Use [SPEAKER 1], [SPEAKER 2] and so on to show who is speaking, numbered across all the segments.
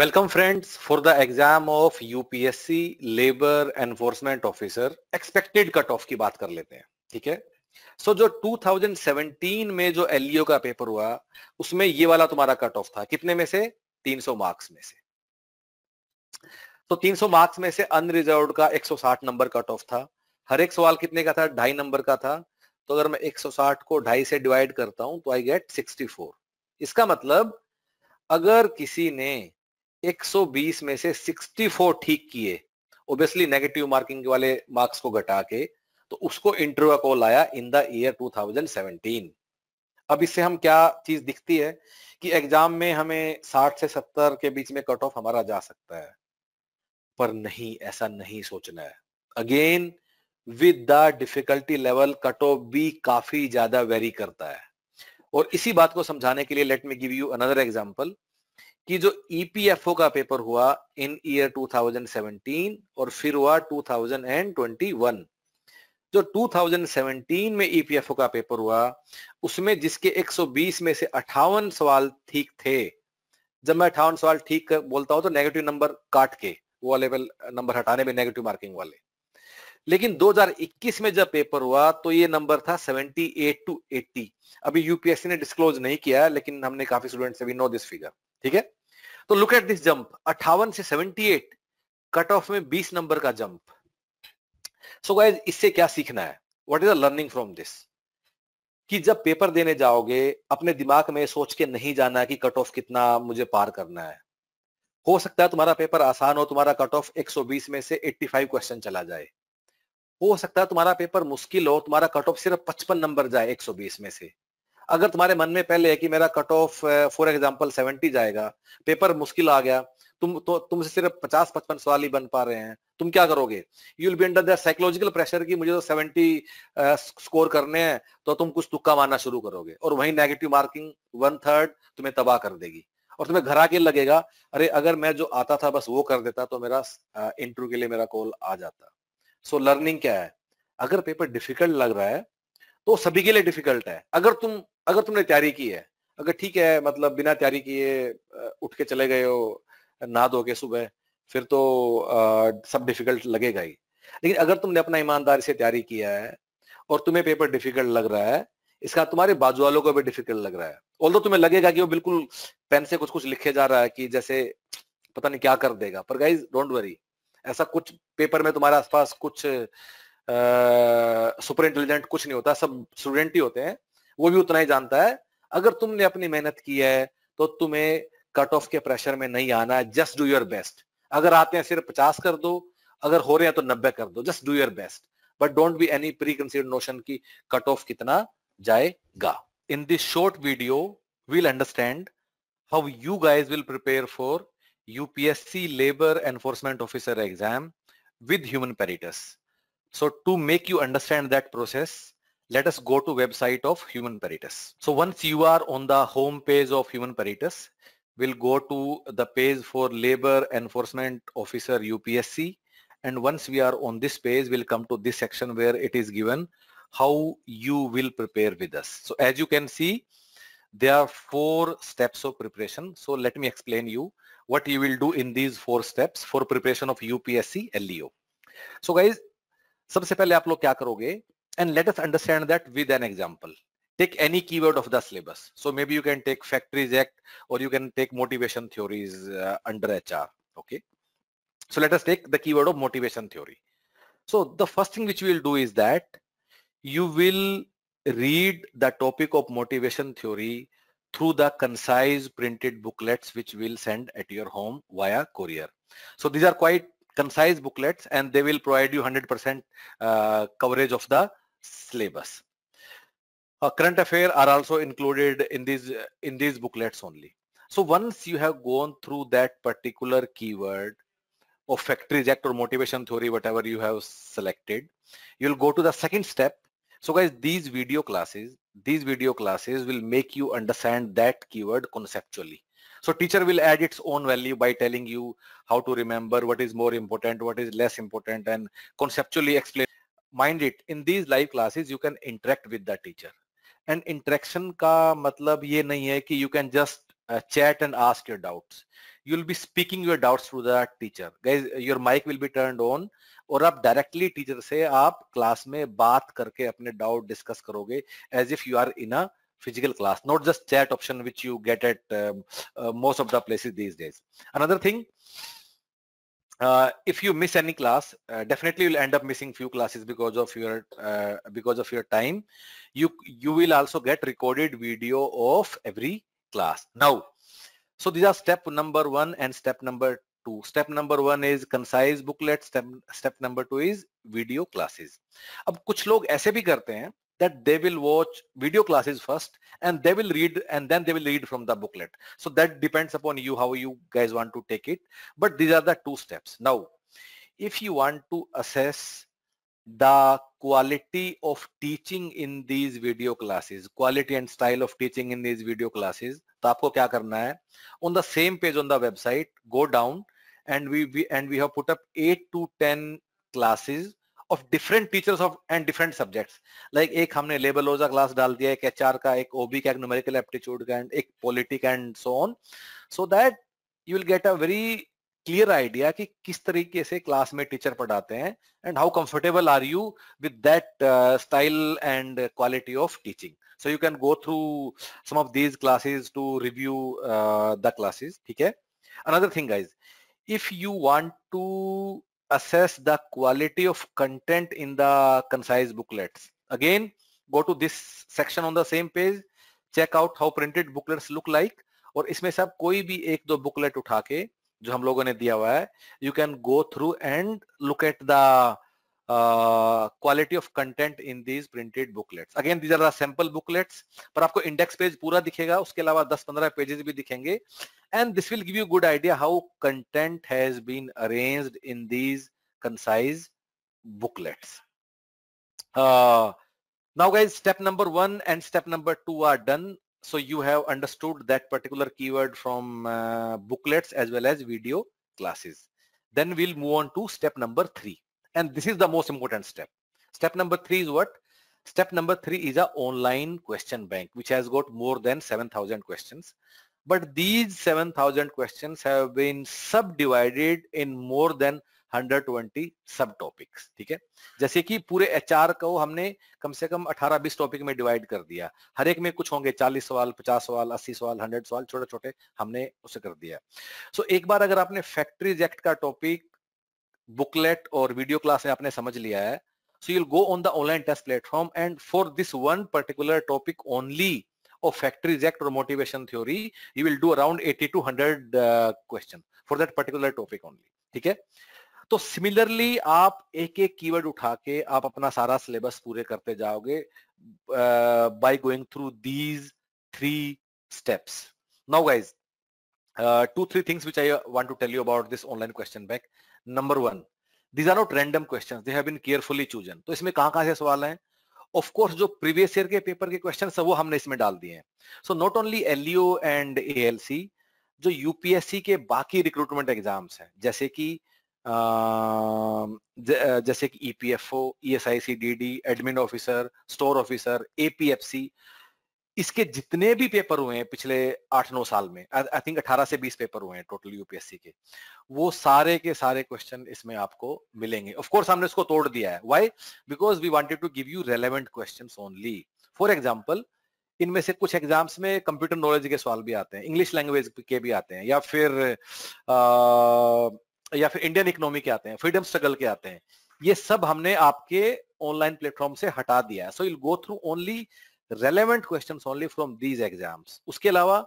[SPEAKER 1] Welcome friends for the exam of UPSC Labor Enforcement Officer expected cut off की बात कर लेते हैं ठीक है सो so, जो 2017 में जो एलईओ e का पेपर हुआ उसमें ये वाला तुम्हारा कट ऑफ था कितने में से 300 मार्क्स में से तो 300 मार्क्स में से अनरिजर्व का 160 नंबर कट ऑफ था हर एक सवाल कितने का था ढाई नंबर का था तो अगर मैं 160 को ढाई से डिवाइड करता हूं तो आई गेट 64 इसका मतलब अगर किसी ने 120 में से 64 ठीक किए ओबियसली नेगेटिव मार्किंग वाले मार्क्स को घटा के तो उसको इंटरव्यू कॉल आया इन द ईयर 2017 अब इससे हम क्या चीज दिखती है कि एग्जाम में हमें 60 से 70 के बीच में कट ऑफ हमारा जा सकता है पर नहीं ऐसा नहीं सोचना है again with the difficulty level cut off भी काफी ज्यादा वेरी करता है और इसी बात को समझाने के लिए let me give you another example कि जो ईपीएफओ e का पेपर हुआ इन ईयर 2017 और फिर हुआ 2021 जो 2017 में ईपीएफओ e का पेपर हुआ उसमें जिसके 120 में से अठावन सवाल ठीक थे जब मैं अठावन सवाल ठीक बोलता हूं तो नेगेटिव नंबर काट के वो वाले नंबर हटाने में नेगेटिव मार्किंग वाले लेकिन 2021 में जब पेपर हुआ तो ये नंबर था 78 टू 80 अभी यूपीएससी ने डिस्क्लोज नहीं किया लेकिन हमने काफी स्टूडेंट से भी नो दिस फिगर ठीक है तो लुक एट दिस जंप अट्ठावन से 78 कट ऑफ में 20 नंबर का जंप सो so गाइज इससे क्या सीखना है what is the learning from this कि जब पेपर देने जाओगे अपने दिमाग में सोच के नहीं जाना कि कट ऑफ कितना मुझे पार करना है हो सकता है तुम्हारा पेपर आसान हो तुम्हारा कट ऑफ 120 में से 85 क्वेश्चन चला जाए हो सकता है तुम्हारा पेपर मुश्किल हो तुम्हारा कट ऑफ सिर्फ पचपन नंबर जाए 120 में से अगर तुम्हारे मन में पहले है कि मेरा cut off for example seventy जाएगा पेपर मुश्किल आ गया तुम तो तुमसे सिर्फ पचास पचपन सवाल ही बन पा रहे हैं तुम क्या करोगे you will be under the psychological pressure की मुझे तो सेवेंटी स्कोर करने हैं तो तुम कुछ तुक्का मारना शुरू करोगे और वही नेगेटिव मार्किंग वन थर्ड तुम्हें तबाह कर देगी और तुम्हें घर आके लगेगा अरे अगर मैं जो आता था बस वो कर देता तो मेरा इंटरव्यू के लिए मेरा कॉल आ जाता सो so, लर्निंग क्या है अगर पेपर डिफिकल्ट लग रहा है तो सभी के लिए डिफिकल्ट है अगर तुम अगर तुमने तैयारी की है अगर ठीक है मतलब बिना तैयारी किए उठ के चले गए हो ना दो के सुबह फिर तो आ, सब डिफिकल्ट लगेगा ही लेकिन अगर तुमने अपना ईमानदारी से तैयारी किया है और तुम्हें पेपर डिफिकल्ट लग रहा है इसका तुम्हारे बाजू वालों को भी डिफिकल्ट लग रहा है ऑल तुम्हें लगेगा कि वो बिल्कुल पेन से कुछ कुछ लिखे जा रहा है कि जैसे पता नहीं क्या कर देगा पर गाइज डोंट वरी ऐसा कुछ पेपर में तुम्हारे आसपास कुछ सुपर इंटेलिजेंट कुछ नहीं होता सब स्टूडेंट ही होते हैं वो भी उतना ही जानता है अगर तुमने अपनी मेहनत की है तो तुम्हें कट ऑफ के प्रेशर में नहीं आना जस्ट डू योर बेस्ट अगर आते हैं सिर्फ पचास कर दो अगर हो रहे हैं तो नब्बे कर दो just do your best but don't be any pre consider notion की कट ऑफ कितना जाएगा in this short video we'll understand how you guys will prepare for UPSC Labor Enforcement Officer exam with human peritus. So to make you understand that process, let us go to website of Human Peritus. So once you are on the home page of Human Peritus, we'll go to the page for Labor Enforcement Officer UPSC and once we are on this page, we'll come to this section where it is given how you will prepare with us. So as you can see, there are four steps of preparation. So let me explain you what you will do in these four steps for preparation of UPSC LEO. So guys, सबसे पहले आप लोग क्या करोगे and let us understand that with an example. Take any keyword of the syllabus. So maybe you can take Factories Act or you can take motivation theories uh, under HR. Okay. So let us take the keyword of motivation theory. So the first thing which we will do is that you will read the topic of motivation theory through the concise printed booklets which we'll send at your home via courier. So these are quite concise booklets and they will provide you 100% uh, coverage of the syllabus. Uh, current affair are also included in these uh, in these booklets only. So once you have gone through that particular keyword or factory reject or motivation theory, whatever you have selected, you'll go to the second step so guys, these video classes, these video classes will make you understand that keyword conceptually. So teacher will add its own value by telling you how to remember what is more important, what is less important and conceptually explain. Mind it, in these live classes, you can interact with the teacher. And interaction ka matlab ye nahi hai ki you can just uh, chat and ask your doubts you'll be speaking your doubts to the teacher guys your mic will be turned on और आप directly teacher से आप class में बात करके अपने doubt discuss करोगे as if you are in a physical class not just chat option which you get at um, uh, most of the places these days another thing uh, if you miss any class uh, definitely you'll end up missing few classes because of your uh, because of your time you you will also get recorded video of every class now so these are step number one and step number two. Step number one is concise booklet, step, step number two is video classes. Ab kuch log ऐसे भी करते that they will watch video classes first and they will read and then they will read from the booklet. So that depends upon you how you guys want to take it. But these are the two steps. Now, if you want to assess the quality of teaching in these video classes, quality and style of teaching in these video classes, तो आपको क्या करना है on the same page on the website go down and we, we and we have put up 8 to 10 classes of different teachers of and different subjects like एक हमने लेबलोजा class डाल दिया एक एचआर का एक ओबी का एक न्यूमेरिकल एप्टीट्यूड का एंड एक politic and so on so that you will get a very clear idea कि किस तरीके से क्लास में टीचर पढ़ाते हैं and how comfortable are you with that style and quality of teaching so you can go through some of these classes to review uh, the classes okay another thing guys if you want to assess the quality of content in the concise booklets again go to this section on the same page check out how printed booklets look like और इसमें से आप कोई भी एक दो booklet उठा के जो हम लोगों ने दिया हुआ है you can go through and look at the uh, quality of content in these printed booklets. Again, these are the sample booklets. but पर आपको index page Pura dikhega. Uske अलावा 10-15 pages bhi दिखेंगे and this will give you a good idea how content has been arranged in these concise booklets. Uh, now guys, step number one and step number two are done. So you have understood that particular keyword from uh, booklets as well as video classes. Then we'll move on to step number three. and this is the most important step step number 3 is what step number 3 is a online question bank which has got more than 7000 questions but these 7000 questions have been subdivided in more than 120 सब topics ठीक है जैसे कि पूरे H को हमने कम से कम 18-20 topic में डिवाइड कर दिया हर एक में कुछ होंगे 40 सवाल 50 सवाल 80 सवाल 100 सवाल छोटे छोटे हमने उसे कर दिया सो so, एक बार अगर आपने फैक्ट्री एक्ट का topic booklet or video class में आपने समझ लिया है so you'll go on the online test platform and for this one particular topic only of factory reject or motivation theory you will do around 80 to 100 uh, question for that particular topic only ठीक है तो similarly आप एक एक keyword उठा के आप अपना सारा सिलेबस पूरे करते जाओगे by going through these three steps now guys uh, two, three things which I want to tell you about this online question bank Number one, these are not random questions. They have been carefully chosen. to isme kahan kahan se sawal hai of course जो previous year के paper के question है वो हमने इसमें डाल दिए हैं so not only L and A जो यूपीएससी के बाकी रिक्रूटमेंट एग्जाम्स हैं जैसे कि जैसे कि EPFO ESIC DD admin officer store officer APFC इसके जितने भी पेपर हुए हैं पिछले आठ नौ साल में आई थिंक अठारह से बीस पेपर हुए हैं टोटल यूपीएससी के वो सारे के सारे क्वेश्चन इसमें आपको मिलेंगे ऑफ कोर्स हमने इसको तोड़ दिया है why because we wanted to give you relevant question only for example इनमें से कुछ एग्जाम्स में कंप्यूटर नॉलेज के सवाल भी आते हैं इंग्लिश लैंग्वेज के भी आते हैं या फिर आ, या फिर इंडियन इकोनॉमी के आते हैं फ्रीडम स्ट्रगल के आते हैं ये सब हमने आपके ऑनलाइन प्लेटफॉर्म से हटा दिया है so I'll go through only relevant question only from these exams उसके अलावा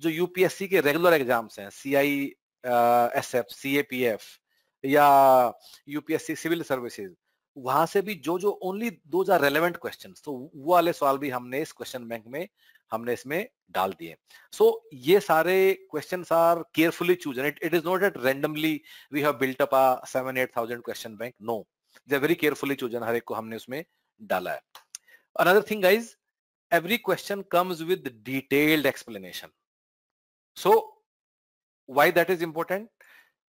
[SPEAKER 1] जो यूपीएससी के रेगुलर एग्जाम्स हैं C I S F C A P F या यूपीएससी सिविल सर्विसेज वहां से भी जो जो ओनली दो आर रेलेवेंट क्वेश्चन तो वो वाले सवाल भी हमने इस क्वेश्चन बैंक में हमने इसमें डाल दिए सो so, ये सारे question are carefully chosen it it is not at randomly we have built up a seven eight thousand question bank no they very carefully chosen हर एक को हमने उसमें डाला है another thing guys every question comes with detailed explanation. So why that is important?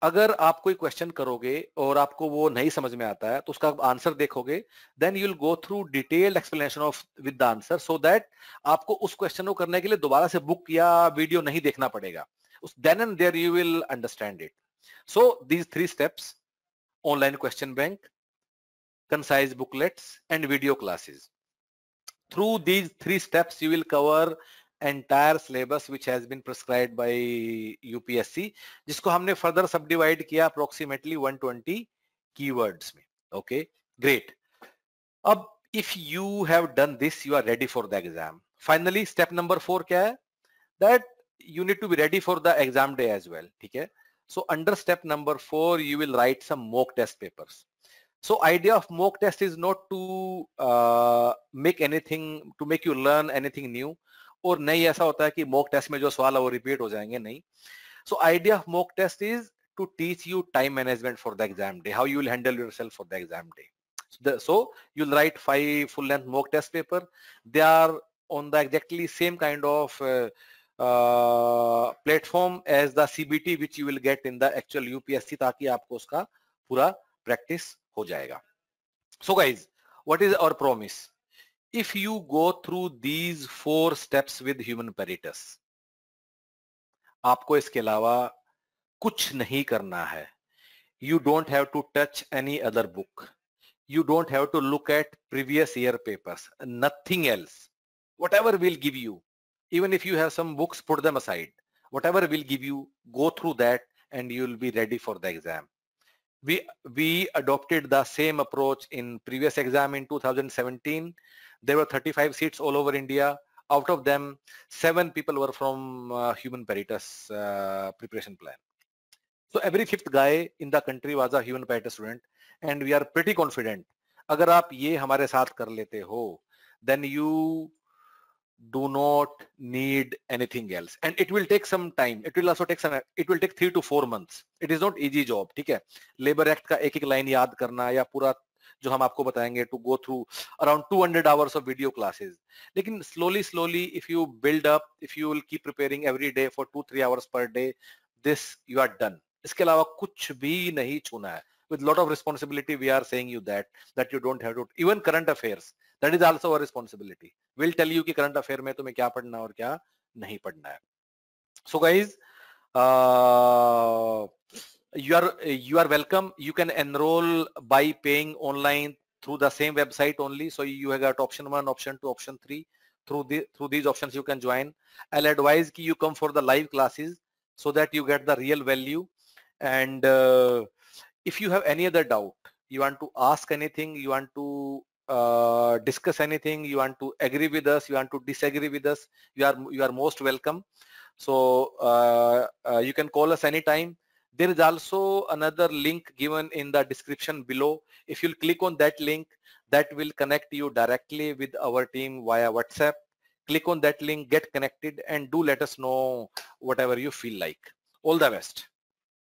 [SPEAKER 1] अगर आप कोई क्वेश्चन करोगे और आपको वो नहीं समझ में आता है तो उसका आंसर देखोगे then you will go through detailed explanation of with the answer so that आपको उस क्वेश्चन को करने के लिए दोबारा से बुक या वीडियो नहीं देखना पड़ेगा उस then and there you will understand it so these three steps online question bank concise booklets and video classes through these three steps you will cover entire syllabus which has been prescribed by UPSC जिसको हमने further subdivide किया approximately 120 keywords में okay great अब if you have done this you are ready for the exam finally step number four क्या है that you need to be ready for the exam day as well ठीक है so under step number four you will write some mock test papers so idea of mock test is not to uh, make anything to make you learn anything new और नहीं ऐसा होता है कि mock test में जो सवाल है वो रिपीट हो जाएंगे नहीं so idea of mock test is to teach you time management for the exam day how you will handle yourself for the exam day so, the, so you'll write five full length mock test paper they are on the exactly same kind of uh, uh, platform as the CBT which you will get in the actual UPSC ताकि आपको उसका पूरा practice हो जाएगा so guys what is our promise if you go through these four steps with human पेरिटस आपको इसके अलावा कुछ नहीं करना है you don't have to touch any other book you don't have to look at previous year paper nothing else whatever will give you even if you have some books put them aside whatever will give you go through that and you will be ready for the exam we we adopted the same approach in previous exam in 2017 there were 35 seats all over india out of them seven people were from uh, human Peritus uh, preparation plan so every fifth guy in the country was a human Peritus student and we are pretty confident agar aap ye hamare saath kar lete ho then you do not need anything else and it will take some time it will also take some it will take 3 to 4 months it is not easy job Okay, labor act ka ek ek line याद karna ya pura jo हम आपको बताएंगे to go through around 200 hours of video classes. लेकिन slowly, slowly, if you build up, if you will keep preparing every day 2 3 hours per day, this you are done. Iske alawa kuch bhi nahi chuna hai. with lot of responsibility we are saying you that that you don't have to even current affairs that is also our responsibility. We'll tell you कि current affair में तुम्हें क्या पढ़ना और क्या नहीं पढ़ना है so guys uh, you are you are welcome you can enroll by paying online through the same website only so you have got option 1 option 2 option 3 through these options you can join i'll advise you come for the live classes so that you get the real value and uh, if you have any other doubt you want to ask anything you want to uh, discuss anything you want to agree with us you want to disagree with us you are you are most welcome so uh, uh, you can call us anytime there is also another link given in the description below if you click on that link that will connect you directly with our team via whatsapp click on that link get connected and do let us know whatever you feel like all the best